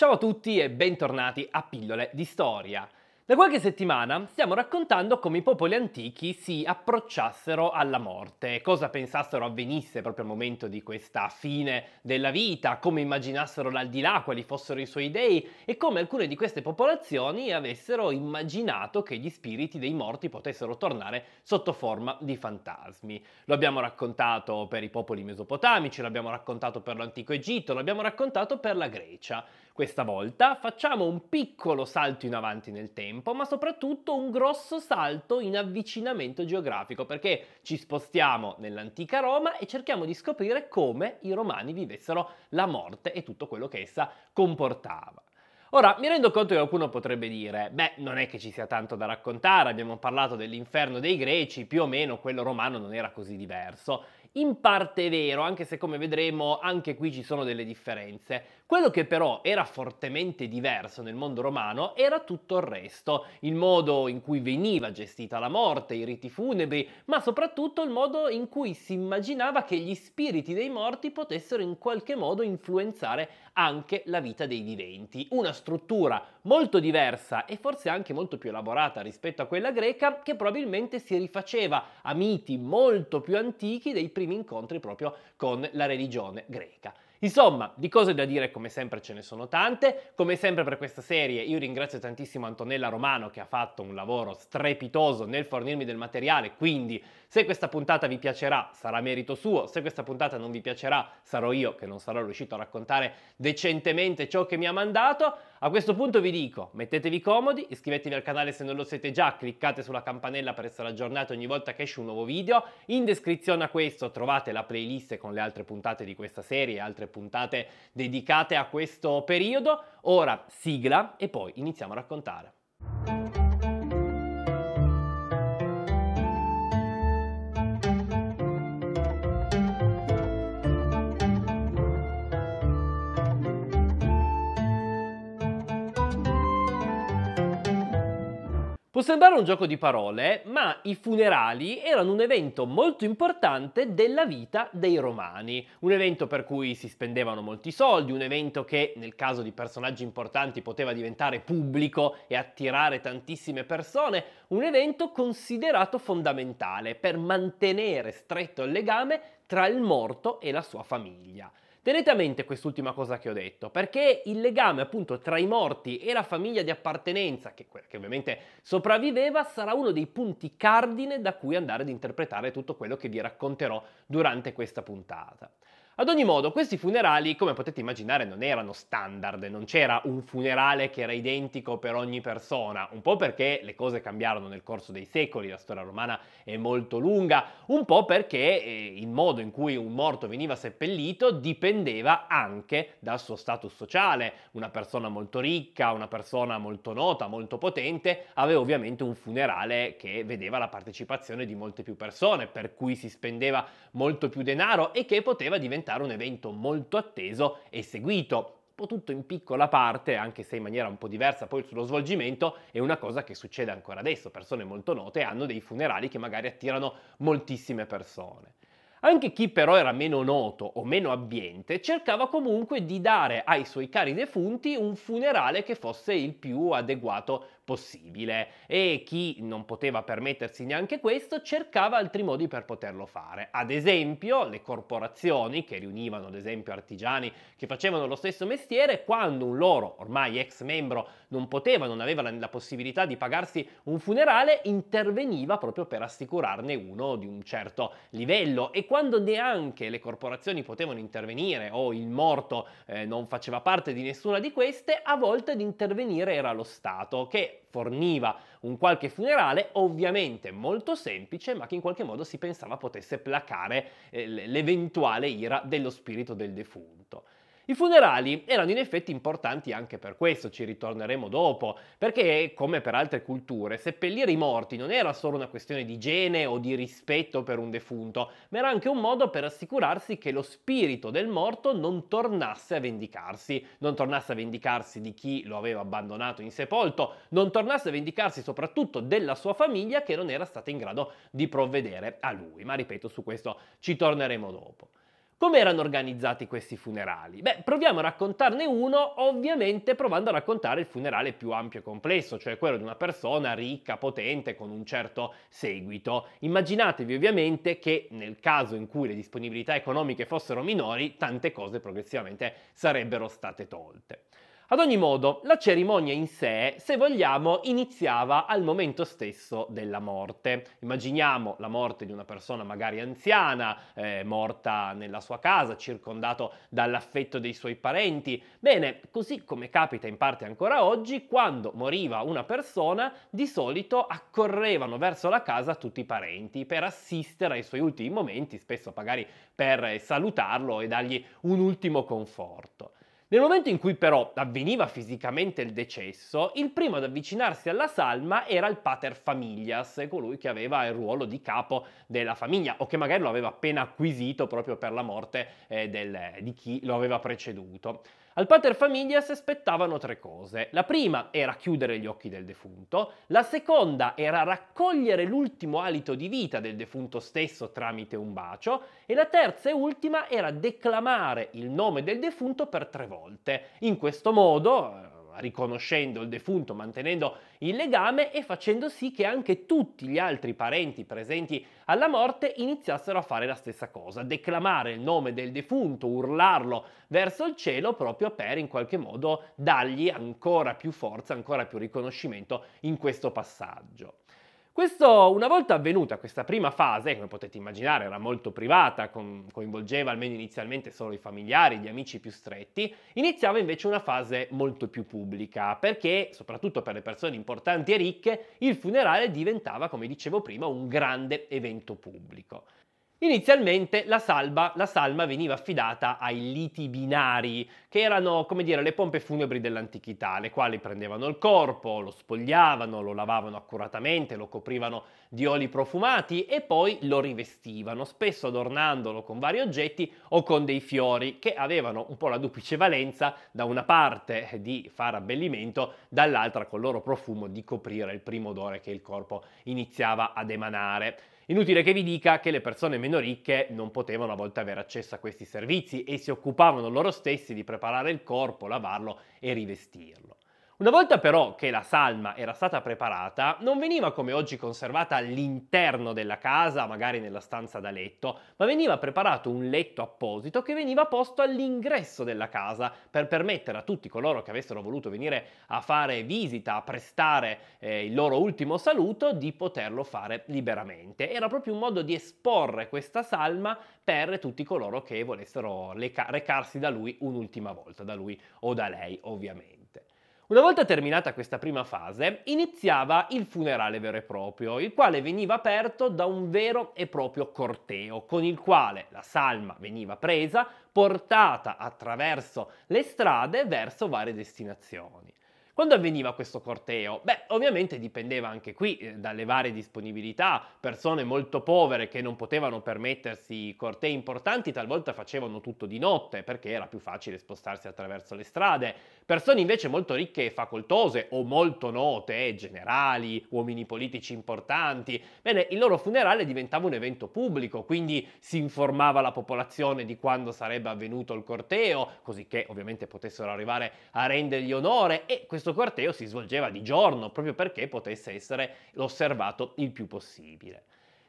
Ciao a tutti e bentornati a Pillole di Storia. Da qualche settimana stiamo raccontando come i popoli antichi si approcciassero alla morte, cosa pensassero avvenisse proprio al momento di questa fine della vita, come immaginassero l'aldilà, quali fossero i suoi dei e come alcune di queste popolazioni avessero immaginato che gli spiriti dei morti potessero tornare sotto forma di fantasmi. Lo abbiamo raccontato per i popoli mesopotamici, l'abbiamo raccontato per l'antico Egitto, l'abbiamo raccontato per la Grecia. Questa volta facciamo un piccolo salto in avanti nel tempo, ma soprattutto un grosso salto in avvicinamento geografico, perché ci spostiamo nell'antica Roma e cerchiamo di scoprire come i romani vivessero la morte e tutto quello che essa comportava. Ora, mi rendo conto che qualcuno potrebbe dire, beh, non è che ci sia tanto da raccontare, abbiamo parlato dell'inferno dei greci, più o meno quello romano non era così diverso. In parte è vero, anche se come vedremo anche qui ci sono delle differenze, quello che però era fortemente diverso nel mondo romano era tutto il resto, il modo in cui veniva gestita la morte, i riti funebri, ma soprattutto il modo in cui si immaginava che gli spiriti dei morti potessero in qualche modo influenzare anche la vita dei viventi. Una struttura molto diversa e forse anche molto più elaborata rispetto a quella greca che probabilmente si rifaceva a miti molto più antichi dei primi incontri proprio con la religione greca. Insomma, di cose da dire come sempre ce ne sono tante, come sempre per questa serie io ringrazio tantissimo Antonella Romano che ha fatto un lavoro strepitoso nel fornirmi del materiale, quindi se questa puntata vi piacerà sarà merito suo, se questa puntata non vi piacerà sarò io che non sarò riuscito a raccontare decentemente ciò che mi ha mandato. A questo punto vi dico, mettetevi comodi, iscrivetevi al canale se non lo siete già, cliccate sulla campanella per essere aggiornati ogni volta che esce un nuovo video, in descrizione a questo trovate la playlist con le altre puntate di questa serie e altre puntate dedicate a questo periodo. Ora sigla e poi iniziamo a raccontare. Può sembrare un gioco di parole, ma i funerali erano un evento molto importante della vita dei romani, un evento per cui si spendevano molti soldi, un evento che nel caso di personaggi importanti poteva diventare pubblico e attirare tantissime persone, un evento considerato fondamentale per mantenere stretto il legame tra il morto e la sua famiglia. Tenete a mente quest'ultima cosa che ho detto, perché il legame appunto tra i morti e la famiglia di appartenenza, che, che ovviamente sopravviveva, sarà uno dei punti cardine da cui andare ad interpretare tutto quello che vi racconterò durante questa puntata. Ad ogni modo, questi funerali, come potete immaginare, non erano standard, non c'era un funerale che era identico per ogni persona, un po' perché le cose cambiarono nel corso dei secoli, la storia romana è molto lunga, un po' perché eh, il modo in cui un morto veniva seppellito dipendeva anche dal suo status sociale. Una persona molto ricca, una persona molto nota, molto potente, aveva ovviamente un funerale che vedeva la partecipazione di molte più persone, per cui si spendeva molto più denaro e che poteva diventare diventare un evento molto atteso e seguito tutto in piccola parte, anche se in maniera un po' diversa poi sullo svolgimento, è una cosa che succede ancora adesso. Persone molto note hanno dei funerali che magari attirano moltissime persone. Anche chi però era meno noto o meno abbiente cercava comunque di dare ai suoi cari defunti un funerale che fosse il più adeguato possibile e chi non poteva permettersi neanche questo cercava altri modi per poterlo fare. Ad esempio le corporazioni che riunivano ad esempio artigiani che facevano lo stesso mestiere, quando un loro ormai ex membro non poteva, non aveva la, la possibilità di pagarsi un funerale, interveniva proprio per assicurarne uno di un certo livello e quando neanche le corporazioni potevano intervenire o il morto eh, non faceva parte di nessuna di queste, a volte ad intervenire era lo Stato che forniva un qualche funerale, ovviamente molto semplice, ma che in qualche modo si pensava potesse placare eh, l'eventuale ira dello spirito del defunto. I funerali erano in effetti importanti anche per questo, ci ritorneremo dopo, perché come per altre culture, seppellire i morti non era solo una questione di igiene o di rispetto per un defunto, ma era anche un modo per assicurarsi che lo spirito del morto non tornasse a vendicarsi, non tornasse a vendicarsi di chi lo aveva abbandonato in sepolto, non tornasse a vendicarsi soprattutto della sua famiglia che non era stata in grado di provvedere a lui. Ma ripeto, su questo ci torneremo dopo. Come erano organizzati questi funerali? Beh, proviamo a raccontarne uno, ovviamente provando a raccontare il funerale più ampio e complesso, cioè quello di una persona ricca, potente, con un certo seguito. Immaginatevi ovviamente che nel caso in cui le disponibilità economiche fossero minori, tante cose progressivamente sarebbero state tolte. Ad ogni modo, la cerimonia in sé, se vogliamo, iniziava al momento stesso della morte. Immaginiamo la morte di una persona magari anziana, eh, morta nella sua casa, circondato dall'affetto dei suoi parenti. Bene, così come capita in parte ancora oggi, quando moriva una persona, di solito accorrevano verso la casa tutti i parenti per assistere ai suoi ultimi momenti, spesso magari per salutarlo e dargli un ultimo conforto. Nel momento in cui però avveniva fisicamente il decesso, il primo ad avvicinarsi alla salma era il pater familias, colui che aveva il ruolo di capo della famiglia o che magari lo aveva appena acquisito proprio per la morte eh, del, di chi lo aveva preceduto. Al pater si aspettavano tre cose. La prima era chiudere gli occhi del defunto, la seconda era raccogliere l'ultimo alito di vita del defunto stesso tramite un bacio e la terza e ultima era declamare il nome del defunto per tre volte. In questo modo eh, riconoscendo il defunto, mantenendo il legame e facendo sì che anche tutti gli altri parenti presenti alla morte iniziassero a fare la stessa cosa, declamare il nome del defunto, urlarlo verso il cielo proprio per in qualche modo dargli ancora più forza, ancora più riconoscimento in questo passaggio. Questo, una volta avvenuta questa prima fase, come potete immaginare era molto privata, coinvolgeva almeno inizialmente solo i familiari, gli amici più stretti, iniziava invece una fase molto più pubblica, perché, soprattutto per le persone importanti e ricche, il funerale diventava, come dicevo prima, un grande evento pubblico. Inizialmente la, salva, la, salma veniva affidata ai liti binari, che erano come dire le pompe funebri dell'antichità, le quali prendevano il corpo, lo spogliavano, lo lavavano accuratamente, lo coprivano di oli profumati e poi lo rivestivano, spesso adornandolo con vari oggetti o con dei fiori, che avevano un po' la duplice valenza da una parte eh, di far abbellimento, dall'altra col loro profumo di coprire il primo odore che il corpo iniziava ad emanare. Inutile che vi dica che le persone meno ricche non potevano a volte avere accesso a questi servizi e si occupavano loro stessi di preparare il corpo, lavarlo e rivestirlo. Una volta però che la salma era stata preparata, non veniva come oggi conservata all'interno della casa, magari nella stanza da letto, ma veniva preparato un letto apposito che veniva posto all'ingresso della casa per permettere a tutti coloro che avessero voluto venire a fare visita, a prestare eh, il loro ultimo saluto, di poterlo fare liberamente. Era proprio un modo di esporre questa salma per tutti coloro che volessero recarsi da lui un'ultima volta, da lui o da lei ovviamente. Una volta terminata questa prima fase, iniziava il funerale vero e proprio, il quale veniva aperto da un vero e proprio corteo, con il quale la salma veniva presa, portata attraverso le strade verso varie destinazioni. Quando avveniva questo corteo? Beh, ovviamente dipendeva anche qui eh, dalle varie disponibilità, persone molto povere che non potevano permettersi cortei importanti talvolta facevano tutto di notte perché era più facile spostarsi attraverso le strade, persone invece molto ricche e facoltose o molto note, eh, generali, uomini politici importanti, bene, il loro funerale diventava un evento pubblico, quindi si informava la popolazione di quando sarebbe avvenuto il corteo, così che ovviamente potessero arrivare a rendergli onore e questo questo corteo si svolgeva di giorno proprio perché potesse essere osservato il più possibile.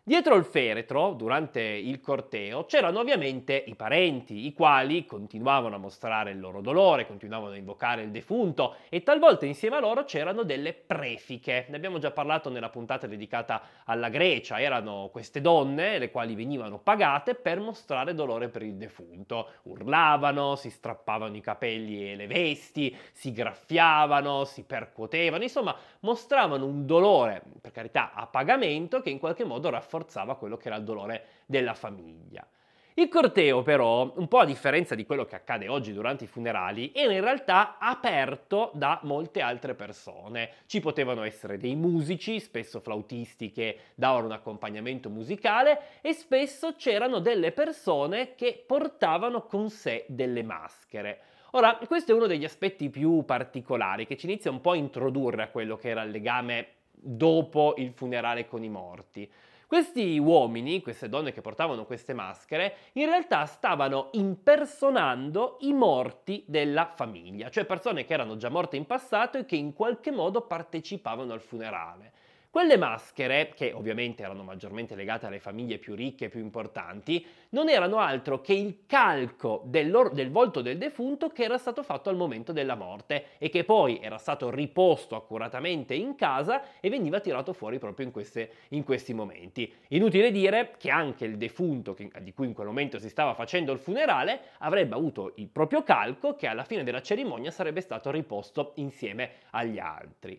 Dietro il feretro, durante il corteo, c'erano ovviamente i parenti, i quali continuavano a mostrare il loro dolore, continuavano a invocare il defunto e talvolta insieme a loro c'erano delle prefiche. Ne abbiamo già parlato nella puntata dedicata alla Grecia, erano queste donne le quali venivano pagate per mostrare dolore per il defunto. Urlavano, si strappavano i capelli e le vesti, si graffiavano, si percuotevano, insomma mostravano un dolore, per carità, a pagamento che in qualche modo rafforzava rafforzava quello che era il dolore della famiglia. Il corteo però, un po' a differenza di quello che accade oggi durante i funerali, era in realtà aperto da molte altre persone. Ci potevano essere dei musici, spesso flautisti che davano un accompagnamento musicale e spesso c'erano delle persone che portavano con sé delle maschere. Ora, questo è uno degli aspetti più particolari che ci inizia un po' a introdurre a quello che era il legame dopo il funerale con i morti. Questi uomini, queste donne che portavano queste maschere, in realtà stavano impersonando i morti della famiglia, cioè persone che erano già morte in passato e che in qualche modo partecipavano al funerale. Quelle maschere, che ovviamente erano maggiormente legate alle famiglie più ricche e più importanti, non erano altro che il calco del, del volto del defunto che era stato fatto al momento della morte e che poi era stato riposto accuratamente in casa e veniva tirato fuori proprio in, queste, in questi momenti. Inutile dire che anche il defunto che, di cui in quel momento si stava facendo il funerale avrebbe avuto il proprio calco che alla fine della cerimonia sarebbe stato riposto insieme agli altri.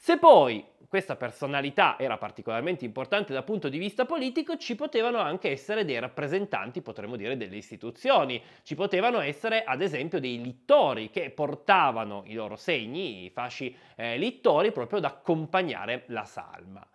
Se poi questa personalità era particolarmente importante dal punto di vista politico, ci potevano anche essere dei rappresentanti, potremmo dire, delle istituzioni, ci potevano essere ad esempio dei littori che portavano i loro segni, i fasci eh, littori, proprio ad accompagnare la salma.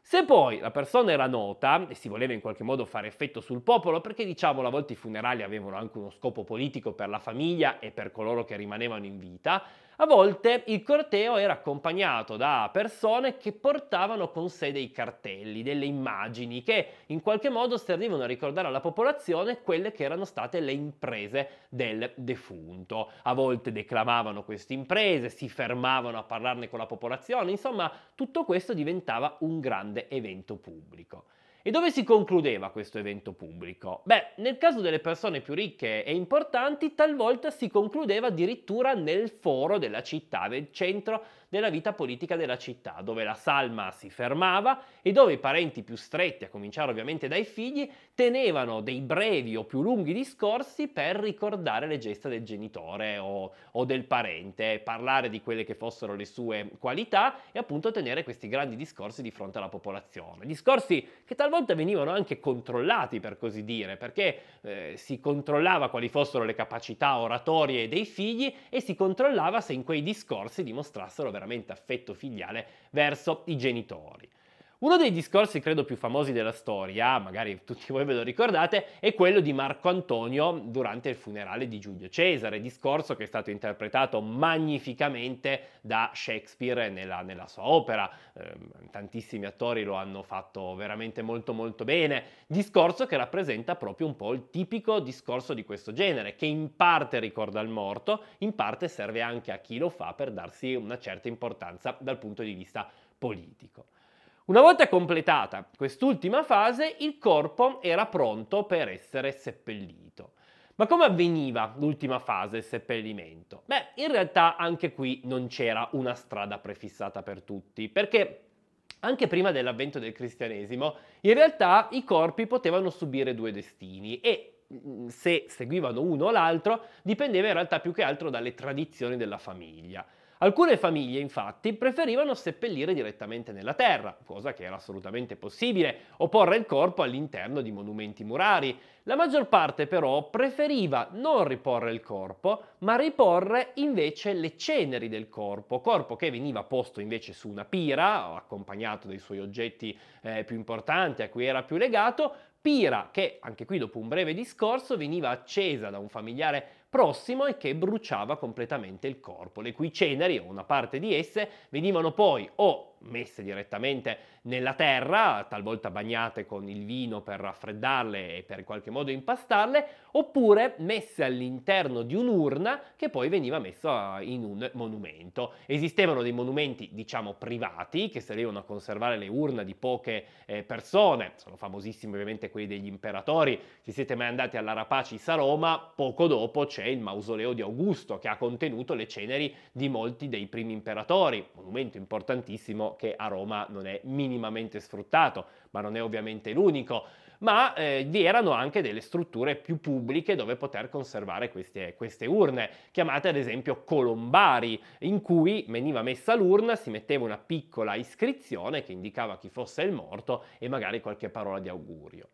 Se poi la persona era nota e si voleva in qualche modo fare effetto sul popolo, perché diciamolo a volte i funerali avevano anche uno scopo politico per la famiglia e per coloro che rimanevano in vita, a volte il corteo era accompagnato da persone che portavano con sé dei cartelli, delle immagini che in qualche modo servivano a ricordare alla popolazione quelle che erano state le imprese del defunto. A volte declamavano queste imprese, si fermavano a parlarne con la popolazione, insomma tutto questo diventava un grande evento pubblico. E dove si concludeva questo evento pubblico? Beh, nel caso delle persone più ricche e importanti, talvolta si concludeva addirittura nel foro della città, nel centro della vita politica della città, dove la salma si fermava e dove i parenti più stretti, a cominciare ovviamente dai figli, tenevano dei brevi o più lunghi discorsi per ricordare le gesta del genitore o, o del parente, parlare di quelle che fossero le sue qualità e appunto tenere questi grandi discorsi di fronte alla popolazione. Discorsi che talvolta venivano anche controllati, per così dire, perché eh, si controllava quali fossero le capacità oratorie dei figli e si controllava se in quei discorsi dimostrassero veramente veramente affetto filiale verso i genitori. Uno dei discorsi credo più famosi della storia, magari tutti voi ve lo ricordate, è quello di Marco Antonio durante il funerale di Giulio Cesare, discorso che è stato interpretato magnificamente da Shakespeare nella, nella sua opera, eh, tantissimi attori lo hanno fatto veramente molto molto bene, discorso che rappresenta proprio un po' il tipico discorso di questo genere, che in parte ricorda il morto, in parte serve anche a chi lo fa per darsi una certa importanza dal punto di vista politico. Una volta completata quest'ultima fase, il corpo era pronto per essere seppellito. Ma come avveniva l'ultima fase, il seppellimento? Beh, in realtà anche qui non c'era una strada prefissata per tutti, perché anche prima dell'avvento del cristianesimo, in realtà i corpi potevano subire due destini e mm, se seguivano uno o l'altro dipendeva in realtà più che altro dalle tradizioni della famiglia. Alcune famiglie infatti preferivano seppellire direttamente nella terra, cosa che era assolutamente possibile, o porre il corpo all'interno di monumenti murari. La maggior parte però preferiva non riporre il corpo, ma riporre invece le ceneri del corpo, corpo che veniva posto invece su una pira, accompagnato dai suoi oggetti eh, più importanti a cui era più legato, pira che anche qui dopo un breve discorso veniva accesa da un familiare prossimo e che bruciava completamente il corpo, le cui ceneri o una parte di esse venivano poi o messe direttamente nella terra, talvolta bagnate con il vino per raffreddarle e per in qualche modo impastarle, oppure messe all'interno di un'urna che poi veniva messa in un monumento. Esistevano dei monumenti, diciamo, privati che servivano a conservare le urne di poche eh, persone, sono famosissimi ovviamente quelli degli imperatori, se siete mai andati alla Rapacis a Roma, poco dopo c'è il mausoleo di Augusto che ha contenuto le ceneri di molti dei primi imperatori, monumento importantissimo che a Roma non è minimamente sfruttato, ma non è ovviamente l'unico, ma eh, vi erano anche delle strutture più pubbliche dove poter conservare queste, queste urne, chiamate ad esempio colombari, in cui veniva messa l'urna, si metteva una piccola iscrizione che indicava chi fosse il morto e magari qualche parola di augurio.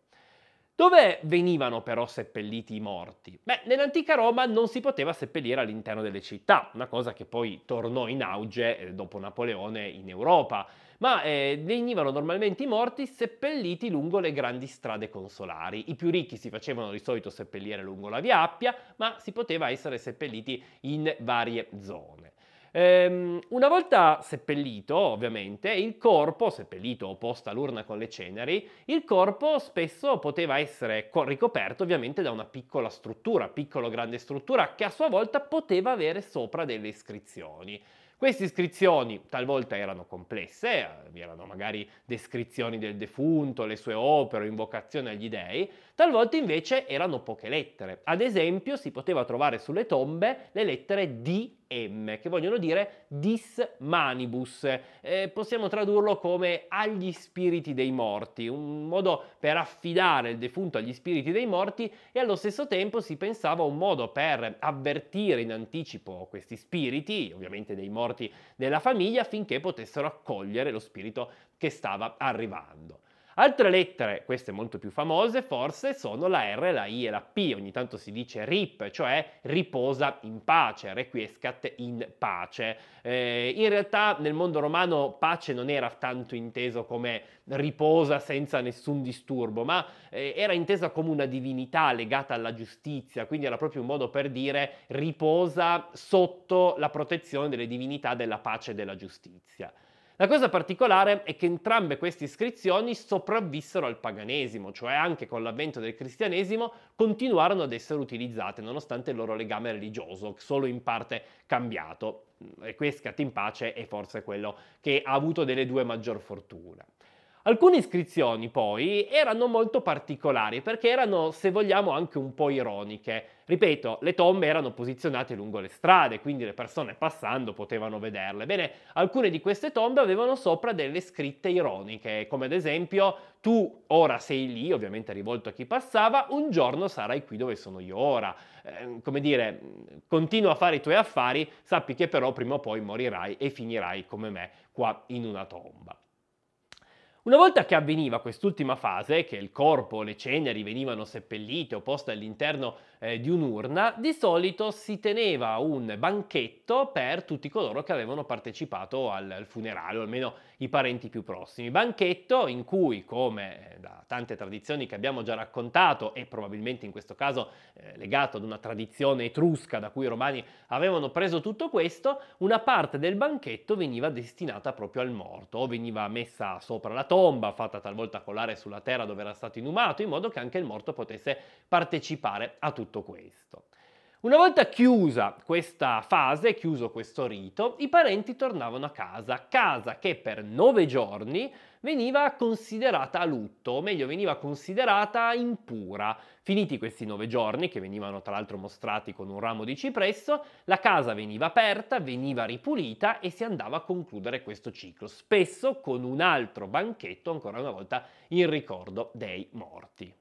Dove venivano però seppelliti i morti? Beh, nell'antica Roma non si poteva seppellire all'interno delle città, una cosa che poi tornò in auge eh, dopo Napoleone in Europa, ma eh, venivano normalmente i morti seppelliti lungo le grandi strade consolari. I più ricchi si facevano di solito seppellire lungo la via Appia, ma si poteva essere seppelliti in varie zone. Ehm, una volta seppellito, ovviamente, il corpo, seppellito o posto all'urna con le ceneri, il corpo spesso poteva essere ricoperto ovviamente da una piccola struttura, piccola o grande struttura, che a sua volta poteva avere sopra delle iscrizioni. Queste iscrizioni talvolta erano complesse, eh, vi erano magari descrizioni del defunto, le sue opere, invocazioni agli dei, Talvolta invece erano poche lettere. Ad esempio si poteva trovare sulle tombe le lettere DM, che vogliono dire dis manibus. Eh, possiamo tradurlo come agli spiriti dei morti, un modo per affidare il defunto agli spiriti dei morti e allo stesso tempo si pensava a un modo per avvertire in anticipo questi spiriti, ovviamente dei morti della famiglia, affinché potessero accogliere lo spirito che stava arrivando. Altre lettere, queste molto più famose forse, sono la R, la I e la P, ogni tanto si dice RIP, cioè riposa in pace, requiescat in pace. Eh, in realtà nel mondo romano pace non era tanto inteso come riposa senza nessun disturbo, ma eh, era intesa come una divinità legata alla giustizia, quindi era proprio un modo per dire riposa sotto la protezione delle divinità della pace e della giustizia. La cosa particolare è che entrambe queste iscrizioni sopravvissero al paganesimo, cioè anche con l'avvento del cristianesimo continuarono ad essere utilizzate nonostante il loro legame religioso, solo in parte cambiato. E Requiescat in pace è forse quello che ha avuto delle due maggior fortuna. Alcune iscrizioni poi erano molto particolari perché erano, se vogliamo, anche un po' ironiche. Ripeto, le tombe erano posizionate lungo le strade, quindi le persone passando potevano vederle. Bene, alcune di queste tombe avevano sopra delle scritte ironiche, come ad esempio tu ora sei lì, ovviamente rivolto a chi passava, un giorno sarai qui dove sono io ora. Eh, come dire, continua a fare i tuoi affari, sappi che però prima o poi morirai e finirai come me qua in una tomba. Una volta che avveniva quest'ultima fase, che il corpo o le ceneri venivano seppellite o poste all'interno eh, di un'urna, di solito si teneva un banchetto per tutti coloro che avevano partecipato al, al funerale, o almeno i parenti più prossimi. Banchetto in cui, come eh, da tante tradizioni che abbiamo già raccontato, e probabilmente in questo caso eh, legato ad una tradizione etrusca da cui i romani avevano preso tutto questo, una parte del banchetto veniva destinata proprio al morto, o veniva messa sopra la tomba, fatta talvolta colare sulla terra dove era stato inumato, in modo che anche il morto potesse partecipare a tutto tutto questo. Una volta chiusa questa fase, chiuso questo rito, i parenti tornavano a casa, casa che per nove giorni veniva considerata a lutto, o meglio veniva considerata impura. Finiti questi nove giorni, che venivano tra l'altro mostrati con un ramo di cipresso, la casa veniva aperta, veniva ripulita e si andava a concludere questo ciclo, spesso con un altro banchetto ancora una volta in ricordo dei morti.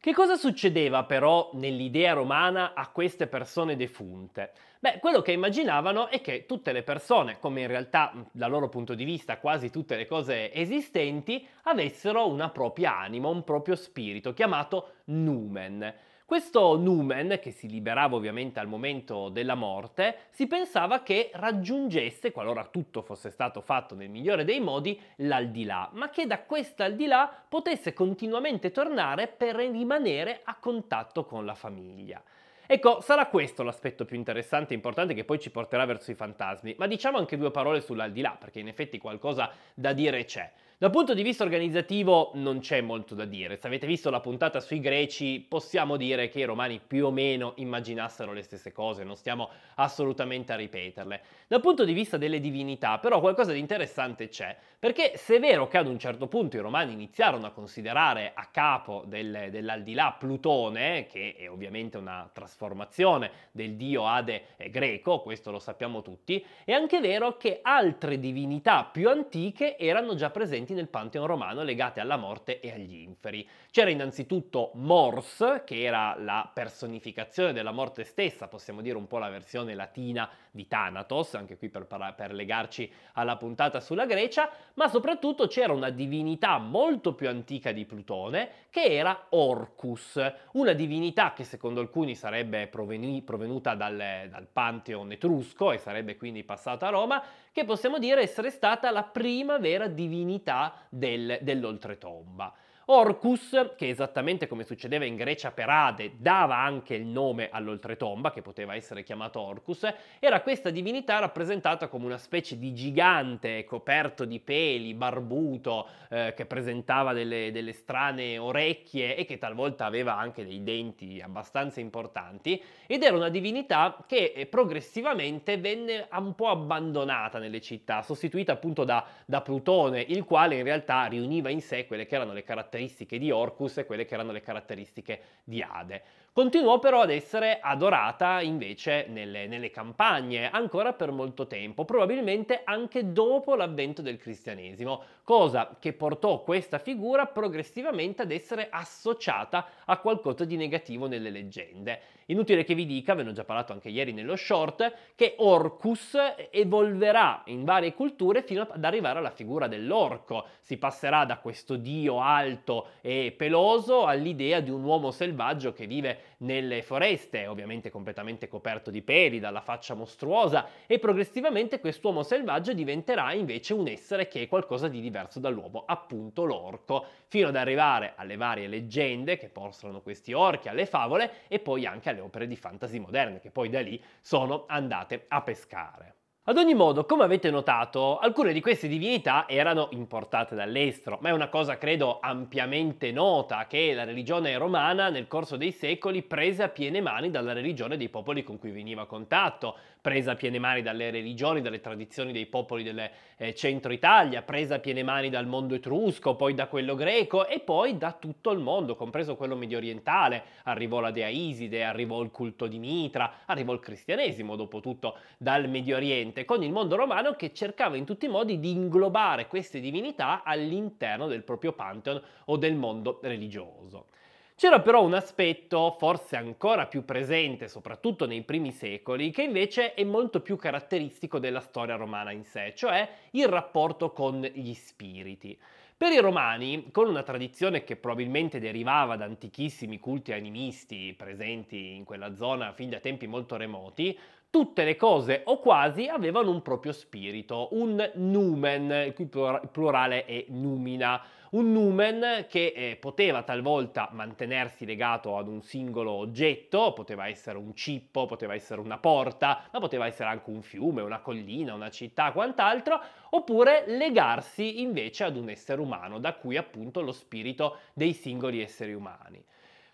Che cosa succedeva però nell'idea romana a queste persone defunte? Beh, quello che immaginavano è che tutte le persone, come in realtà dal loro punto di vista quasi tutte le cose esistenti, avessero una propria anima, un proprio spirito, chiamato numen. Questo numen, che si liberava ovviamente al momento della morte, si pensava che raggiungesse, qualora tutto fosse stato fatto nel migliore dei modi, l'aldilà, ma che da questo aldilà potesse continuamente tornare per rimanere a contatto con la famiglia. Ecco, sarà questo l'aspetto più interessante e importante che poi ci porterà verso i fantasmi, ma diciamo anche due parole sull'aldilà, perché in effetti qualcosa da dire c'è. Dal punto di vista organizzativo non c'è molto da dire. Se avete visto la puntata sui greci, possiamo dire che i romani più o meno immaginassero le stesse cose, non stiamo assolutamente a ripeterle. Dal punto di vista delle divinità, però, qualcosa di interessante c'è, perché se è vero che ad un certo punto i romani iniziarono a considerare a capo del, dell'aldilà Plutone, che è ovviamente una trasformazione del dio Ade eh, greco, questo lo sappiamo tutti, è anche vero che altre divinità più antiche erano già presenti esistenti nel Pantheon romano legate alla morte e agli inferi. C'era innanzitutto Morse, che era la personificazione della morte stessa, possiamo dire un po' la versione latina di Thanatos, anche qui per, per legarci alla puntata sulla Grecia, ma soprattutto c'era una divinità molto più antica di Plutone, che era Orcus, una divinità che secondo alcuni sarebbe proveni, provenuta dal, dal Pantheon etrusco e sarebbe quindi passata a Roma, che possiamo dire essere stata la prima vera divinità del, dell'oltretomba. Orcus, che esattamente come succedeva in Grecia per Ade, dava anche il nome all'oltretomba, che poteva essere chiamato Orcus, era questa divinità rappresentata come una specie di gigante coperto di peli, barbuto, eh, che presentava delle, delle strane orecchie e che talvolta aveva anche dei denti abbastanza importanti, ed era una divinità che eh, progressivamente venne un po' abbandonata nelle città, sostituita appunto da, da Plutone, il quale in realtà riuniva in sé quelle che erano le caratteristiche caratteristiche di Orcus e quelle che erano le caratteristiche di Ade. Continuò però ad essere adorata invece nelle, nelle campagne, ancora per molto tempo, probabilmente anche dopo l'avvento del cristianesimo, cosa che portò questa figura progressivamente ad essere associata a qualcosa di negativo nelle leggende. Inutile che vi dica, ve ne ho già parlato anche ieri nello short, che Orcus evolverà in varie culture fino ad arrivare alla figura dell'orco. Si passerà da questo dio alto e peloso all'idea di un uomo selvaggio che vive nelle foreste, ovviamente completamente coperto di peli, dalla faccia mostruosa, e progressivamente quest'uomo selvaggio diventerà invece un essere che è qualcosa di diverso dall'uomo, appunto l'orco, fino ad arrivare alle varie leggende che portano questi orchi, alle favole e poi anche alle opere di fantasy moderne, che poi da lì sono andate a pescare. Ad ogni modo, come avete notato, alcune di queste divinità erano importate dall'estero, ma è una cosa credo ampiamente nota che la religione romana nel corso dei secoli prese a piene mani dalla religione dei popoli con cui veniva a contatto, presa a piene mani dalle religioni, dalle tradizioni dei popoli del eh, centro Italia, presa a piene mani dal mondo etrusco, poi da quello greco e poi da tutto il mondo, compreso quello medio orientale. Arrivò la dea Iside, arrivò il culto di Mitra, arrivò il cristianesimo, dopo tutto, dal Medio Oriente precedente con il mondo romano che cercava in tutti i modi di inglobare queste divinità all'interno del proprio pantheon o del mondo religioso. C'era però un aspetto, forse ancora più presente soprattutto nei primi secoli, che invece è molto più caratteristico della storia romana in sé, cioè il rapporto con gli spiriti. Per i romani, con una tradizione che probabilmente derivava da antichissimi culti animisti presenti in quella zona fin da tempi molto remoti, tutte le cose o quasi avevano un proprio spirito, un numen, il cui plurale è numina, un numen che eh, poteva talvolta mantenersi legato ad un singolo oggetto, poteva essere un cippo, poteva essere una porta, ma poteva essere anche un fiume, una collina, una città, quant'altro, oppure legarsi invece ad un essere umano, da cui appunto lo spirito dei singoli esseri umani.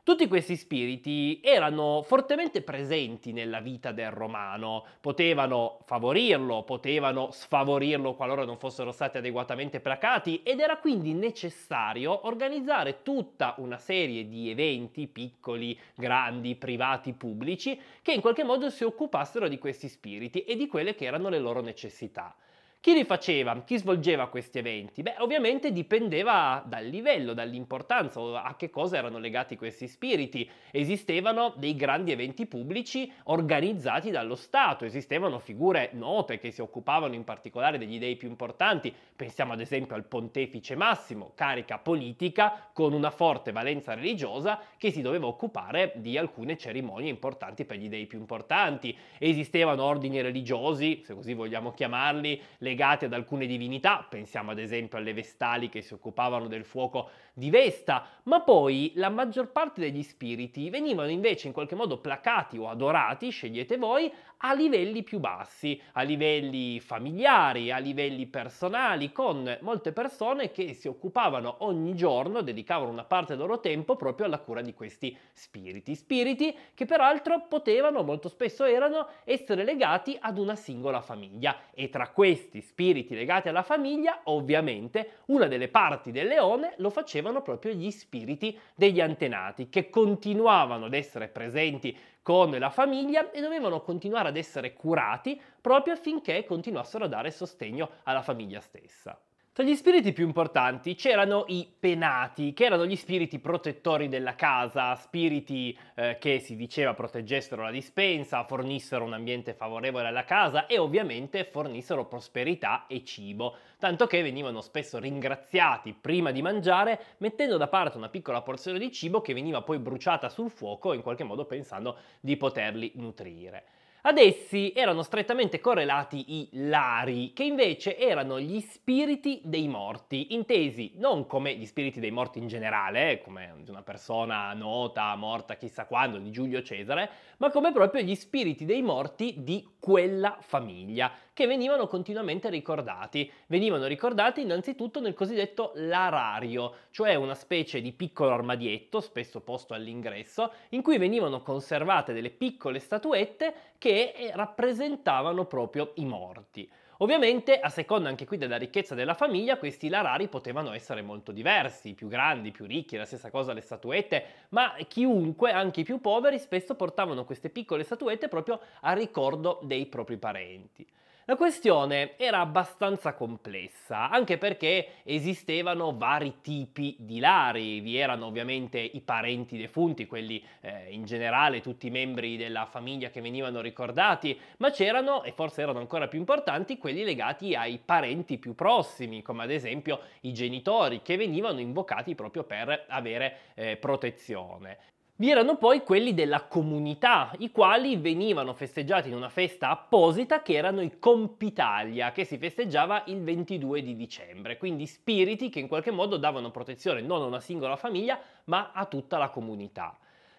Tutti questi spiriti erano fortemente presenti nella vita del romano, potevano favorirlo, potevano sfavorirlo qualora non fossero stati adeguatamente placati ed era quindi necessario organizzare tutta una serie di eventi, piccoli, grandi, privati, pubblici, che in qualche modo si occupassero di questi spiriti e di quelle che erano le loro necessità. Chi li faceva? Chi svolgeva questi eventi? Beh, ovviamente dipendeva dal livello, dall'importanza o a che cosa erano legati questi spiriti. Esistevano dei grandi eventi pubblici organizzati dallo Stato, esistevano figure note che si occupavano in particolare degli dei più importanti, pensiamo ad esempio al pontefice Massimo, carica politica con una forte valenza religiosa che si doveva occupare di alcune cerimonie importanti per gli dei più importanti. Esistevano ordini religiosi, se così vogliamo chiamarli, legati legati ad alcune divinità, pensiamo ad esempio alle vestali che si occupavano del fuoco di Vesta, ma poi la maggior parte degli spiriti venivano invece in qualche modo placati o adorati, scegliete voi, a livelli più bassi, a livelli familiari, a livelli personali, con molte persone che si occupavano ogni giorno, dedicavano una parte del loro tempo proprio alla cura di questi spiriti. Spiriti che peraltro potevano, molto spesso erano, essere legati ad una singola famiglia e tra questi spiriti legati alla famiglia, ovviamente, una delle parti del leone lo faceva riflettevano proprio gli spiriti degli antenati, che continuavano ad essere presenti con la famiglia e dovevano continuare ad essere curati proprio affinché continuassero a dare sostegno alla famiglia stessa. Tra gli spiriti più importanti c'erano i penati, che erano gli spiriti protettori della casa, spiriti eh, che si diceva proteggessero la dispensa, fornissero un ambiente favorevole alla casa e ovviamente fornissero prosperità e cibo, tanto che venivano spesso ringraziati prima di mangiare mettendo da parte una piccola porzione di cibo che veniva poi bruciata sul fuoco in qualche modo pensando di poterli nutrire. Ad essi erano strettamente correlati i Lari, che invece erano gli spiriti dei morti, intesi non come gli spiriti dei morti in generale, eh, come una persona nota, morta chissà quando, di Giulio Cesare, ma come proprio gli spiriti dei morti di quella famiglia, che venivano continuamente ricordati. Venivano ricordati innanzitutto nel cosiddetto larario, cioè una specie di piccolo armadietto, spesso posto all'ingresso, in cui venivano conservate delle piccole statuette che eh, rappresentavano proprio i morti. Ovviamente, a seconda anche qui della ricchezza della famiglia, questi larari potevano essere molto diversi, più grandi, più ricchi, la stessa cosa le statuette, ma chiunque, anche i più poveri, spesso portavano queste piccole statuette proprio a ricordo dei propri parenti. La questione era abbastanza complessa, anche perché esistevano vari tipi di lari, vi erano ovviamente i parenti defunti, quelli eh, in generale tutti i membri della famiglia che venivano ricordati, ma c'erano, e forse erano ancora più importanti, quelli legati ai parenti più prossimi, come ad esempio i genitori, che venivano invocati proprio per avere eh, protezione. Vi erano poi quelli della comunità, i quali venivano festeggiati in una festa apposita che erano i Compitalia, che si festeggiava il 22 di dicembre, quindi spiriti che in qualche modo davano protezione non a una singola famiglia, ma a tutta la comunità.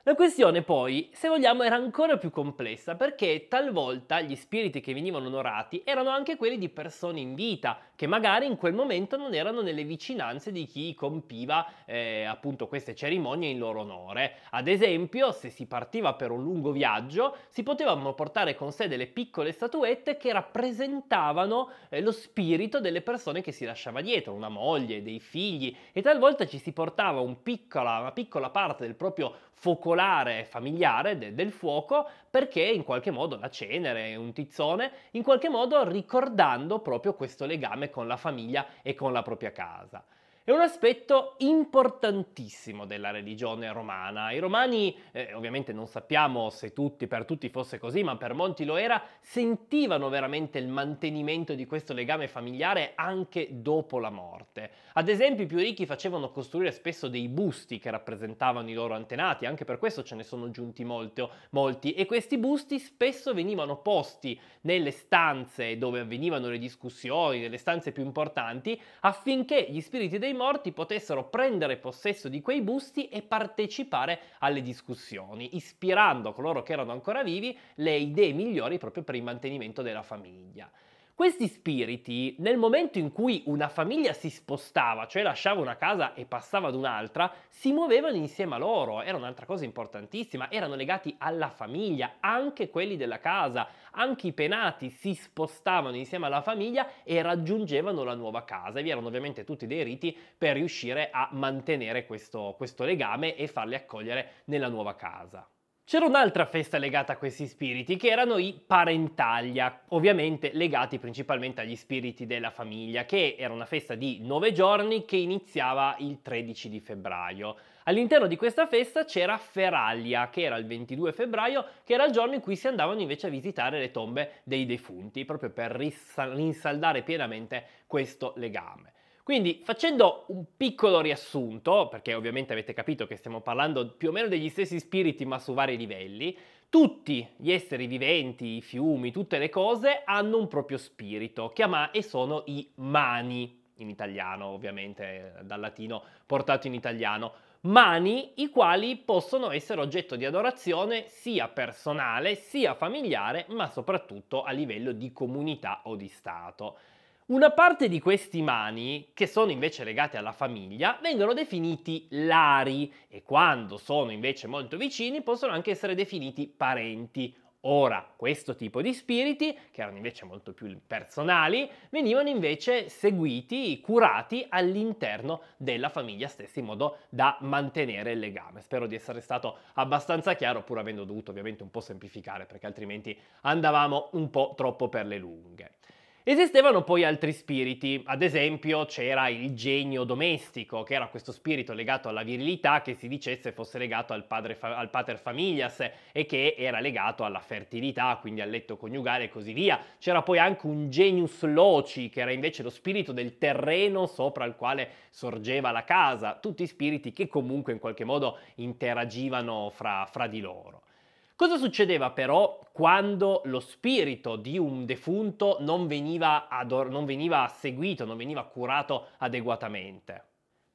La questione poi, se vogliamo, era ancora più complessa perché talvolta gli spiriti che venivano onorati erano anche quelli di persone in vita, che magari in quel momento non erano nelle vicinanze di chi compiva eh, appunto queste cerimonie in loro onore. Ad esempio, se si partiva per un lungo viaggio, si potevano portare con sé delle piccole statuette che rappresentavano eh, lo spirito delle persone che si lasciava dietro, una moglie, dei figli, e talvolta ci si portava un piccola, una piccola parte del proprio focolare familiare de- del fuoco perché in qualche modo la cenere, un tizzone, in qualche modo ricordando proprio questo legame con la famiglia e con la propria casa. È un aspetto importantissimo della religione romana. I romani, eh, ovviamente non sappiamo se tutti, per tutti fosse così, ma per molti lo era, sentivano veramente il mantenimento di questo legame familiare anche dopo la morte. Ad esempio i più ricchi facevano costruire spesso dei busti che rappresentavano i loro antenati, anche per questo ce ne sono giunti molto, molti, e questi busti spesso venivano posti nelle stanze dove avvenivano le discussioni, nelle stanze più importanti, affinché gli spiriti dei morti potessero prendere possesso di quei busti e partecipare alle discussioni, ispirando a coloro che erano ancora vivi le idee migliori proprio per il mantenimento della famiglia. Questi spiriti, nel momento in cui una famiglia si spostava, cioè lasciava una casa e passava ad un'altra, si muovevano insieme a loro, era un'altra cosa importantissima, erano legati alla famiglia, anche quelli della casa, anche i penati si spostavano insieme alla famiglia e raggiungevano la nuova casa. E vi erano ovviamente tutti dei riti per riuscire a mantenere questo, questo legame e farli accogliere nella nuova casa. C'era un'altra festa legata a questi spiriti, che erano i parentaglia, ovviamente legati principalmente agli spiriti della famiglia, che era una festa di nove giorni che iniziava il 13 di febbraio. All'interno di questa festa c'era Feraglia, che era il 22 febbraio, che era il giorno in cui si andavano invece a visitare le tombe dei defunti, proprio per rinsaldare pienamente questo legame. Quindi facendo un piccolo riassunto, perché ovviamente avete capito che stiamo parlando più o meno degli stessi spiriti ma su vari livelli, tutti gli esseri viventi, i fiumi, tutte le cose hanno un proprio spirito chiama, e sono i mani, in italiano ovviamente, dal latino portato in italiano mani i quali possono essere oggetto di adorazione sia personale sia familiare, ma soprattutto a livello di comunità o di Stato. Una parte di questi mani, che sono invece legati alla famiglia, vengono definiti lari e quando sono invece molto vicini possono anche essere definiti parenti. Ora, questo tipo di spiriti, che erano invece molto più personali, venivano invece seguiti, curati all'interno della famiglia stessa in modo da mantenere il legame. Spero di essere stato abbastanza chiaro, pur avendo dovuto ovviamente un po' semplificare, perché altrimenti andavamo un po' troppo per le lunghe. Esistevano poi altri spiriti, ad esempio c'era il genio domestico, che era questo spirito legato alla virilità che si dicesse fosse legato al, padre fa- al pater familias e che era legato alla fertilità, quindi al letto coniugale e così via. C'era poi anche un genius loci, che era invece lo spirito del terreno sopra il quale sorgeva la casa, tutti spiriti che comunque in qualche modo interagivano fra, fra di loro. Cosa succedeva però quando lo spirito di un defunto non veniva, ador- non veniva seguito, non veniva curato adeguatamente?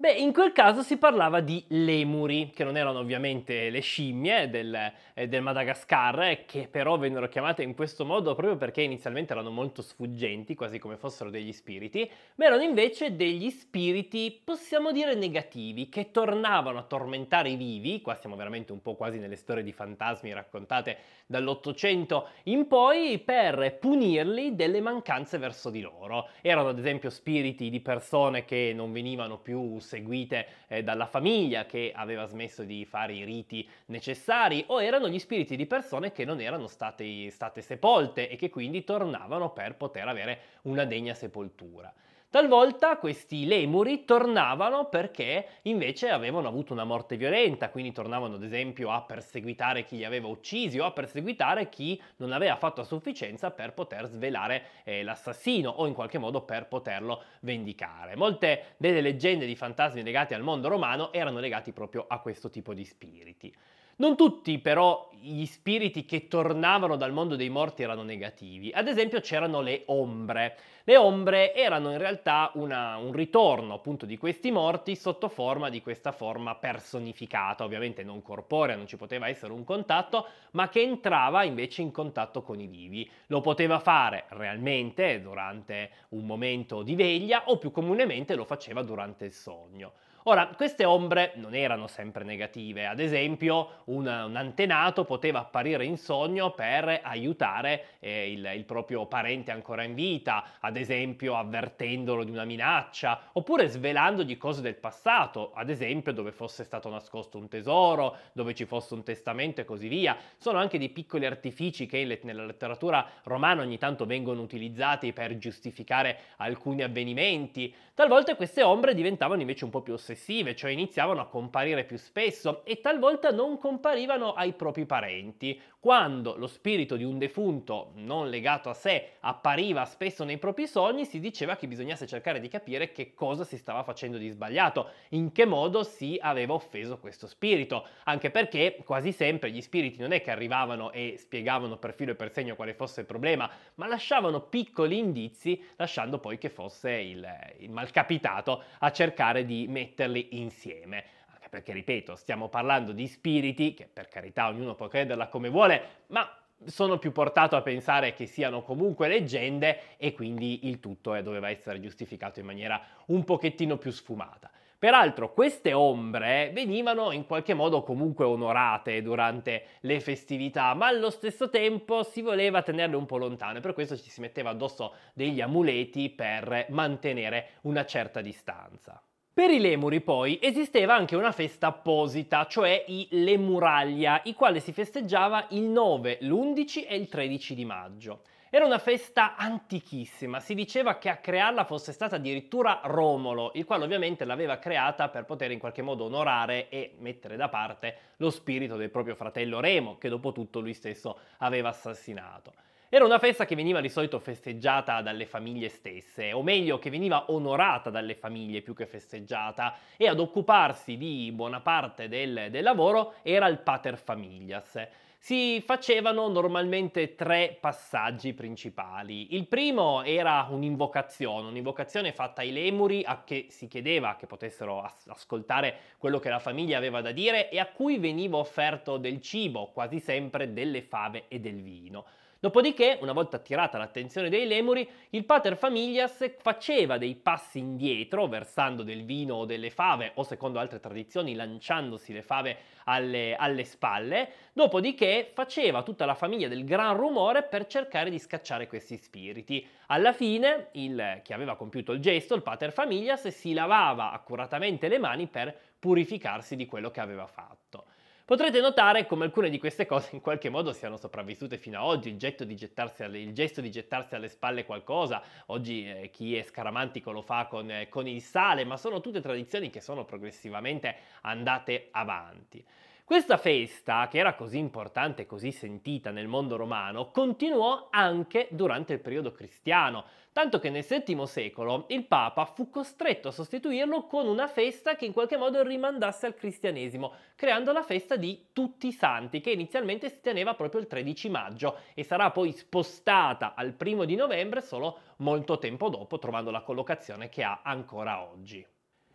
Beh, in quel caso si parlava di lemuri, che non erano ovviamente le scimmie del, eh, del, Madagascar, eh, che però vennero chiamate in questo modo proprio perché inizialmente erano molto sfuggenti, quasi come fossero degli spiriti, ma erano invece degli spiriti, possiamo dire, negativi, che tornavano a tormentare i vivi, qua siamo veramente un po' quasi nelle storie di fantasmi raccontate dall'Ottocento in poi, per punirli delle mancanze verso di loro. Erano ad esempio spiriti di persone che non venivano più seguite eh, dalla famiglia che aveva smesso di fare i riti necessari o erano gli spiriti di persone che non erano state, state sepolte e che quindi tornavano per poter avere una degna sepoltura. Talvolta questi lemuri tornavano perché invece avevano avuto una morte violenta, quindi tornavano ad esempio a perseguitare chi li aveva uccisi o a perseguitare chi non aveva fatto a sufficienza per poter svelare eh, l'assassino o in qualche modo per poterlo vendicare. Molte delle leggende di fantasmi legati al mondo romano erano legate proprio a questo tipo di spiriti. Non tutti però gli spiriti che tornavano dal mondo dei morti erano negativi. Ad esempio c'erano le ombre. Le ombre erano in realtà una, un ritorno appunto di questi morti sotto forma di questa forma personificata, ovviamente non corporea, non ci poteva essere un contatto, ma che entrava invece in contatto con i vivi. Lo poteva fare realmente durante un momento di veglia o più comunemente lo faceva durante il sogno. Ora, queste ombre non erano sempre negative, ad esempio un, un antenato poteva apparire in sogno per aiutare eh, il, il proprio parente ancora in vita, ad esempio avvertendolo di una minaccia, oppure svelandogli cose del passato, ad esempio dove fosse stato nascosto un tesoro, dove ci fosse un testamento e così via. Sono anche dei piccoli artifici che in, nella letteratura romana ogni tanto vengono utilizzati per giustificare alcuni avvenimenti. Talvolta queste ombre diventavano invece un po' più ossessive, cioè iniziavano a comparire più spesso e talvolta non comparivano ai propri parenti. Quando lo spirito di un defunto non legato a sé appariva spesso nei propri sogni, si diceva che bisognasse cercare di capire che cosa si stava facendo di sbagliato, in che modo si aveva offeso questo spirito, anche perché quasi sempre gli spiriti non è che arrivavano e spiegavano per filo e per segno quale fosse il problema, ma lasciavano piccoli indizi, lasciando poi che fosse il, il mal malcapitato a cercare di metterli insieme Anche perché ripeto, stiamo parlando di spiriti, che per carità ognuno può crederla come vuole, ma sono più portato a pensare che siano comunque leggende e quindi il tutto doveva essere giustificato in maniera un pochettino più sfumata. Peraltro queste ombre venivano in qualche modo comunque onorate durante le festività, ma allo stesso tempo si voleva tenerle un po' lontane, per questo ci si metteva addosso degli amuleti per mantenere una certa distanza. Per i lemuri poi esisteva anche una festa apposita, cioè i Lemuraglia, i quali si festeggiava il 9, l'11 e il 13 di maggio. Era una festa antichissima, si diceva che a crearla fosse stata addirittura Romolo, il quale ovviamente l'aveva creata per poter in qualche modo onorare e mettere da parte lo spirito del proprio fratello Remo, che dopo tutto lui stesso aveva assassinato. Era una festa che veniva di solito festeggiata dalle famiglie stesse, o meglio che veniva onorata dalle famiglie più che festeggiata, e ad occuparsi di buona parte del, del lavoro era il pater familias si facevano normalmente tre passaggi principali. Il primo era un'invocazione, un'invocazione fatta ai lemuri a che si chiedeva che potessero as- ascoltare quello che la famiglia aveva da dire e a cui veniva offerto del cibo, quasi sempre delle fave e del vino. Dopodiché, una volta attirata l'attenzione dei lemuri, il pater familias faceva dei passi indietro, versando del vino o delle fave, o secondo altre tradizioni lanciandosi le fave alle, alle spalle, dopodiché faceva tutta la famiglia del gran rumore per cercare di scacciare questi spiriti. Alla fine, il, chi aveva compiuto il gesto, il pater familias, si lavava accuratamente le mani per purificarsi di quello che aveva fatto. Potrete notare come alcune di queste cose in qualche modo siano sopravvissute fino ad oggi, il, di alle, il gesto di gettarsi alle spalle qualcosa, oggi eh, chi è scaramantico lo fa con, eh, con il sale, ma sono tutte tradizioni che sono progressivamente andate avanti. Questa festa, che era così importante e così sentita nel mondo romano, continuò anche durante il periodo cristiano, tanto che nel VII secolo il Papa fu costretto a sostituirlo con una festa che in qualche modo rimandasse al cristianesimo, creando la festa di Tutti i Santi, che inizialmente si teneva proprio il 13 maggio e sarà poi spostata al primo di novembre solo molto tempo dopo, trovando la collocazione che ha ancora oggi.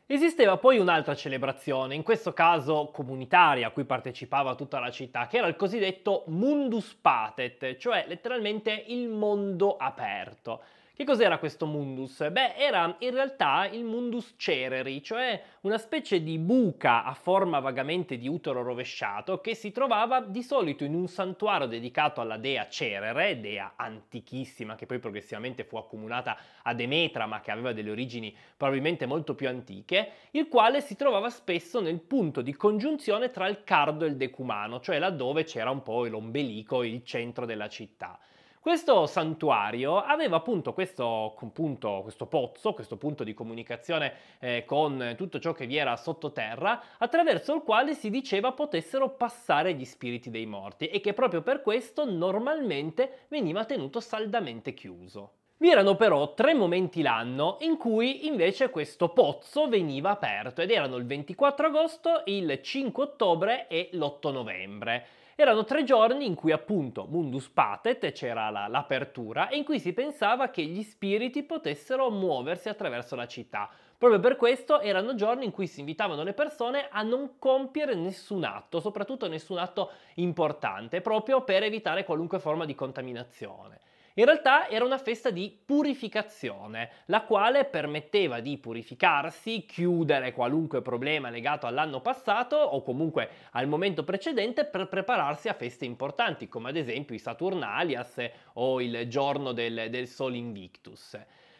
Esisteva poi un'altra celebrazione, in questo caso comunitaria, a cui partecipava tutta la città, che era il cosiddetto mundus patet, cioè letteralmente il mondo aperto. Che cos'era questo mundus? Beh, era in realtà il mundus cereri, cioè una specie di buca a forma vagamente di utero rovesciato che si trovava di solito in un santuario dedicato alla dea Cerere, dea antichissima che poi progressivamente fu accumulata a Demetra, ma che aveva delle origini probabilmente molto più antiche, il quale si trovava spesso nel punto di congiunzione tra il cardo e il decumano, cioè laddove c'era un po' l'ombelico, il centro della città. Questo santuario aveva appunto questo, punto, questo pozzo, questo punto di comunicazione eh, con tutto ciò che vi era sottoterra, attraverso il quale si diceva potessero passare gli spiriti dei morti e che proprio per questo normalmente veniva tenuto saldamente chiuso. Vi erano però tre momenti l'anno in cui invece questo pozzo veniva aperto ed erano il 24 agosto, il 5 ottobre e l'8 novembre. Erano tre giorni in cui appunto Mundus Patet c'era la, l'apertura e in cui si pensava che gli spiriti potessero muoversi attraverso la città. Proprio per questo erano giorni in cui si invitavano le persone a non compiere nessun atto, soprattutto nessun atto importante, proprio per evitare qualunque forma di contaminazione. In realtà era una festa di purificazione, la quale permetteva di purificarsi, chiudere qualunque problema legato all'anno passato o comunque al momento precedente per prepararsi a feste importanti, come ad esempio i Saturnalias o il giorno del, del Sol Invictus.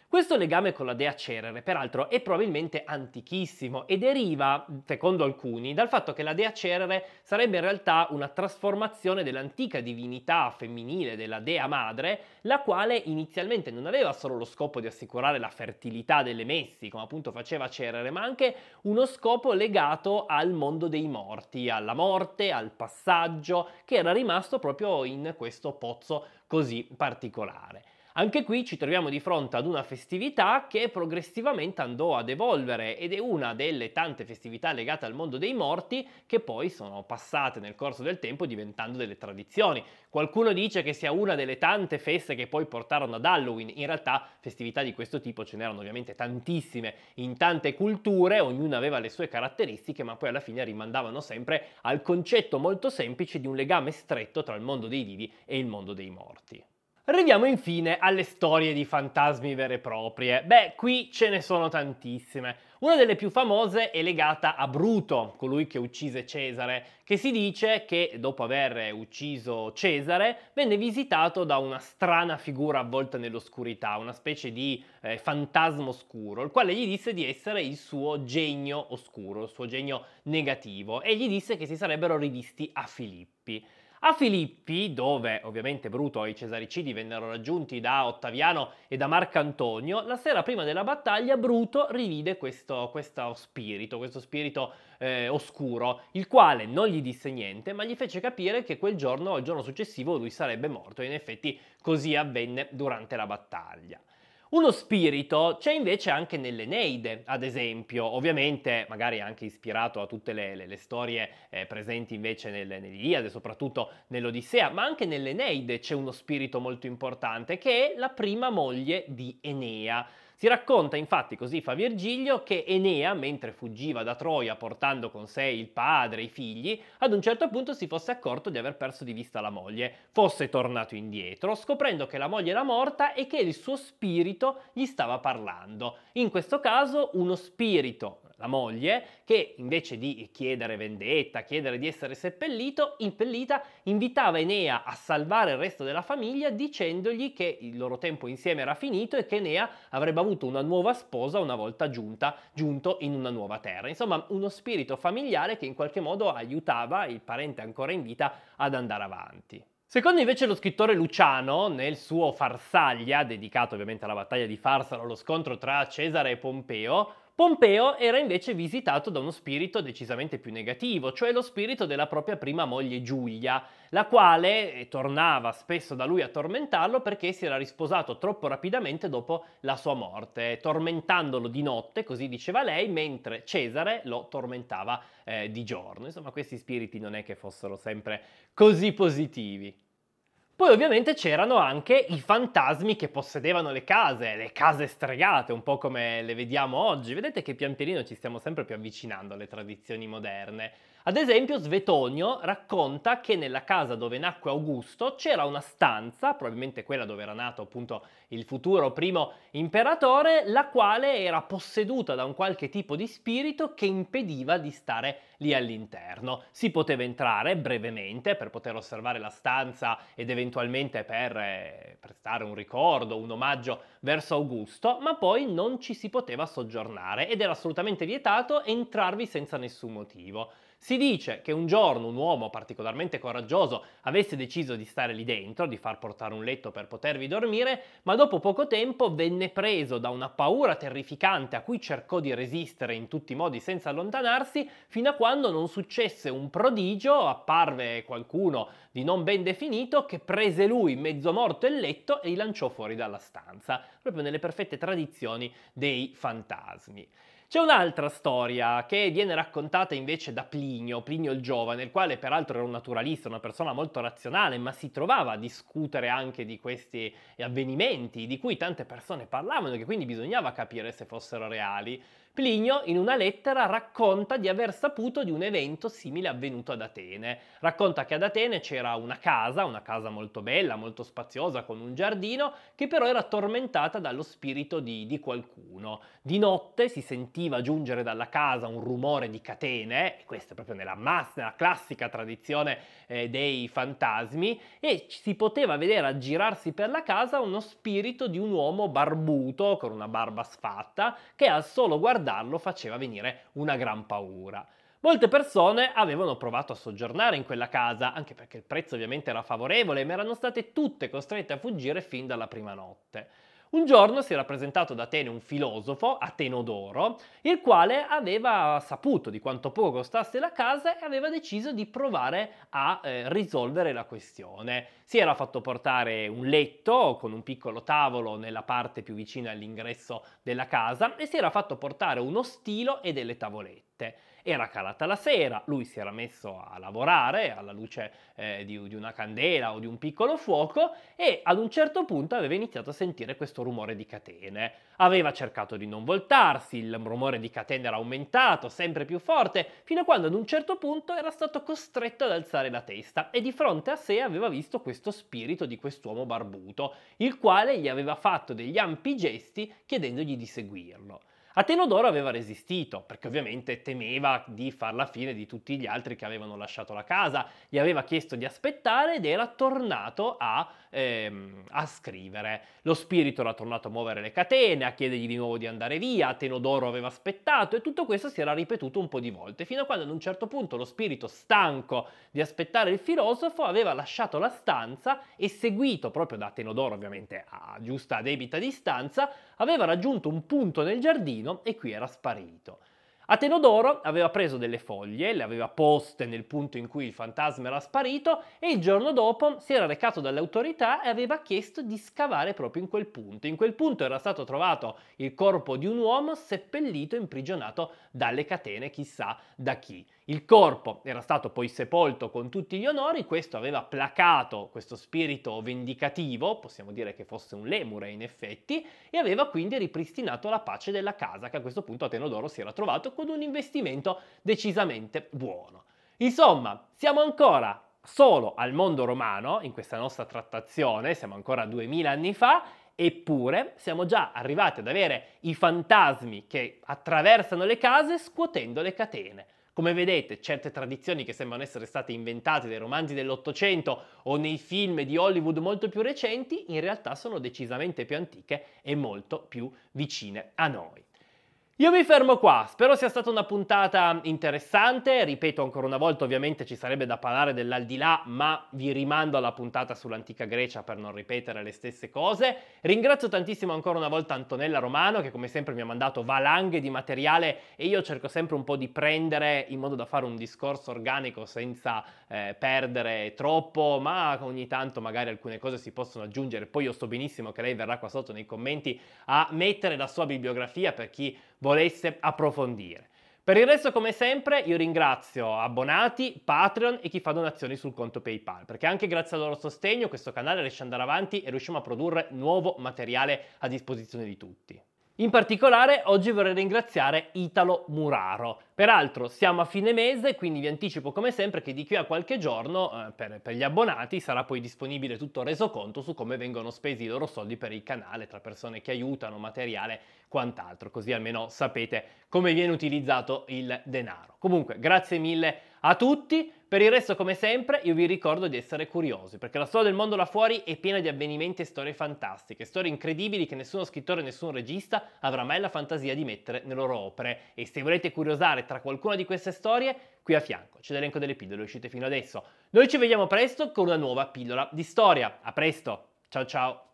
Questo legame con la dea Cerere, peraltro, è probabilmente antichissimo e deriva, secondo alcuni, dal fatto che la dea Cerere sarebbe in realtà una trasformazione dell'antica divinità femminile della dea madre, la quale inizialmente non aveva solo lo scopo di assicurare la fertilità delle messi, come appunto faceva Cerere, ma anche uno scopo legato al mondo dei morti, alla morte, al passaggio, che era rimasto proprio in questo pozzo così particolare. Anche qui ci troviamo di fronte ad una festività che progressivamente andò ad evolvere ed è una delle tante festività legate al mondo dei morti che poi sono passate nel corso del tempo diventando delle tradizioni. Qualcuno dice che sia una delle tante feste che poi portarono ad Halloween, in realtà festività di questo tipo ce n'erano ovviamente tantissime in tante culture, ognuna aveva le sue caratteristiche, ma poi alla fine rimandavano sempre al concetto molto semplice di un legame stretto tra il mondo dei vivi e il mondo dei morti. Arriviamo infine alle storie di fantasmi vere e proprie. Beh, qui ce ne sono tantissime. Una delle più famose è legata a Bruto, colui che uccise Cesare, che si dice che dopo aver ucciso Cesare venne visitato da una strana figura avvolta nell'oscurità, una specie di eh, fantasma oscuro, il quale gli disse di essere il suo genio oscuro, il suo genio negativo, e gli disse che si sarebbero rivisti a Filippi. A Filippi, dove ovviamente Bruto e i Cesaricidi vennero raggiunti da Ottaviano e da Marcantonio, la sera prima della battaglia Bruto rivide questo, questo spirito, questo spirito eh, oscuro, il quale non gli disse niente, ma gli fece capire che quel giorno o il giorno successivo lui sarebbe morto e in effetti così avvenne durante la battaglia. Uno spirito c'è invece anche nell'Eneide, ad esempio, ovviamente magari anche ispirato a tutte le, le, le storie eh, presenti invece nel, nell'Iliade, soprattutto nell'Odissea, ma anche nell'Eneide c'è uno spirito molto importante che è la prima moglie di Enea. Si racconta infatti, così fa Virgilio, che Enea, mentre fuggiva da Troia portando con sé il padre e i figli, ad un certo punto si fosse accorto di aver perso di vista la moglie. Fosse tornato indietro, scoprendo che la moglie era morta e che il suo spirito gli stava parlando. In questo caso uno spirito la moglie, che invece di chiedere vendetta, chiedere di essere seppellito, impellita, invitava Enea a salvare il resto della famiglia dicendogli che il loro tempo insieme era finito e che Enea avrebbe avuto una nuova sposa una volta giunta, giunto in una nuova terra. Insomma, uno spirito familiare che in qualche modo aiutava il parente ancora in vita ad andare avanti. Secondo invece lo scrittore Luciano, nel suo Farsaglia, dedicato ovviamente alla battaglia di Farsalo, lo scontro tra Cesare e Pompeo, Pompeo era invece visitato da uno spirito decisamente più negativo, cioè lo spirito della propria prima moglie Giulia, la quale eh, tornava spesso da lui a tormentarlo perché si era risposato troppo rapidamente dopo la sua morte, tormentandolo di notte, così diceva lei, mentre Cesare lo tormentava eh, di giorno. Insomma, questi spiriti non è che fossero sempre così positivi. Poi ovviamente c'erano anche i fantasmi che possedevano le case, le case stregate, un po' come le vediamo oggi. Vedete che pian pianino ci stiamo sempre più avvicinando alle tradizioni moderne. Ad esempio Svetonio racconta che nella casa dove nacque Augusto c'era una stanza, probabilmente quella dove era nato appunto il futuro primo imperatore, la quale era posseduta da un qualche tipo di spirito che impediva di stare lì all'interno. Si poteva entrare brevemente per poter osservare la stanza ed eventualmente eventualmente per eh, prestare un ricordo, un omaggio verso Augusto, ma poi non ci si poteva soggiornare ed era assolutamente vietato entrarvi senza nessun motivo. Si dice che un giorno un uomo particolarmente coraggioso avesse deciso di stare lì dentro, di far portare un letto per potervi dormire, ma dopo poco tempo venne preso da una paura terrificante a cui cercò di resistere in tutti i modi senza allontanarsi, fino a quando non successe un prodigio, apparve qualcuno di non ben definito che prese lui mezzo morto il letto e li lanciò fuori dalla stanza, proprio nelle perfette tradizioni dei fantasmi. C'è un'altra storia che viene raccontata invece da Plinio, Plinio il Giovane, il quale peraltro era un naturalista, una persona molto razionale, ma si trovava a discutere anche di questi avvenimenti di cui tante persone parlavano, che quindi bisognava capire se fossero reali. Plinio in una lettera racconta di aver saputo di un evento simile avvenuto ad Atene. Racconta che ad Atene c'era una casa, una casa molto bella, molto spaziosa, con un giardino, che però era tormentata dallo spirito di, di qualcuno. Di notte si sentiva giungere dalla casa un rumore di catene, e questo è proprio nella, massa, nella classica tradizione eh, dei fantasmi, e si poteva vedere aggirarsi per la casa uno spirito di un uomo barbuto, con una barba sfatta, che al solo guardare guardarlo faceva venire una gran paura. Molte persone avevano provato a soggiornare in quella casa, anche perché il prezzo ovviamente era favorevole, ma erano state tutte costrette a fuggire fin dalla prima notte. Un giorno si era presentato ad Atene un filosofo, Atenodoro, il quale aveva saputo di quanto poco costasse la casa e aveva deciso di provare a eh, risolvere la questione. Si era fatto portare un letto con un piccolo tavolo nella parte più vicina all'ingresso della casa e si era fatto portare uno stilo e delle tavolette era calata la sera, lui si era messo a lavorare alla luce eh, di, di una candela o di un piccolo fuoco e ad un certo punto aveva iniziato a sentire questo rumore di catene. Aveva cercato di non voltarsi, il rumore di catene era aumentato, sempre più forte, fino a quando ad un certo punto era stato costretto ad alzare la testa e di fronte a sé aveva visto questo spirito di quest'uomo barbuto, il quale gli aveva fatto degli ampi gesti chiedendogli di seguirlo. Atenodoro aveva resistito, perché ovviamente temeva di far la fine di tutti gli altri che avevano lasciato la casa, gli aveva chiesto di aspettare ed era tornato a, ehm, a scrivere. Lo spirito era tornato a muovere le catene, a chiedergli di nuovo di andare via, Atenodoro aveva aspettato e tutto questo si era ripetuto un po' di volte, fino a quando ad un certo punto lo spirito, stanco di aspettare il filosofo, aveva lasciato la stanza e seguito proprio da Atenodoro, ovviamente a giusta debita distanza, aveva raggiunto un punto nel giardino giardino e qui era sparito. Atenodoro aveva preso delle foglie, le aveva poste nel punto in cui il fantasma era sparito e il giorno dopo si era recato dalle autorità e aveva chiesto di scavare proprio in quel punto. In quel punto era stato trovato il corpo di un uomo seppellito, imprigionato dalle catene, chissà da chi. Il corpo era stato poi sepolto con tutti gli onori, questo aveva placato questo spirito vendicativo, possiamo dire che fosse un lemure in effetti, e aveva quindi ripristinato la pace della casa che a questo punto Atenodoro si era trovato con un investimento decisamente buono. Insomma, siamo ancora solo al mondo romano in questa nostra trattazione, siamo ancora 2000 anni fa, Eppure siamo già arrivati ad avere i fantasmi che attraversano le case scuotendo le catene. Come vedete, certe tradizioni che sembrano essere state inventate dai romanzi dell'Ottocento o nei film di Hollywood molto più recenti, in realtà sono decisamente più antiche e molto più vicine a noi. Io mi fermo qua, spero sia stata una puntata interessante, ripeto ancora una volta ovviamente ci sarebbe da parlare dell'aldilà, ma vi rimando alla puntata sull'antica Grecia per non ripetere le stesse cose. Ringrazio tantissimo ancora una volta Antonella Romano che come sempre mi ha mandato valanghe di materiale e io cerco sempre un po' di prendere in modo da fare un discorso organico senza eh, perdere troppo, ma ogni tanto magari alcune cose si possono aggiungere. Poi io sto benissimo che lei verrà qua sotto nei commenti a mettere la sua bibliografia per chi volesse approfondire. Per il resto, come sempre, io ringrazio abbonati, Patreon e chi fa donazioni sul conto PayPal, perché anche grazie al loro sostegno questo canale riesce ad andare avanti e riusciamo a produrre nuovo materiale a disposizione di tutti. In particolare oggi vorrei ringraziare Italo Muraro. Peraltro siamo a fine mese, quindi vi anticipo come sempre che di qui a qualche giorno eh, per, per, gli abbonati sarà poi disponibile tutto il resoconto su come vengono spesi i loro soldi per il canale, tra persone che aiutano, materiale, quant'altro, così almeno sapete come viene utilizzato il denaro. Comunque grazie mille a tutti. Per il resto, come sempre, io vi ricordo di essere curiosi, perché la storia del mondo là fuori è piena di avvenimenti e storie fantastiche, storie incredibili che nessuno scrittore e nessun regista avrà mai la fantasia di mettere nelle loro opere. E se volete curiosare tra qualcuna di queste storie, qui a fianco c'è l'elenco delle pillole uscite fino adesso. Noi ci vediamo presto con una nuova pillola di storia. A presto, ciao ciao!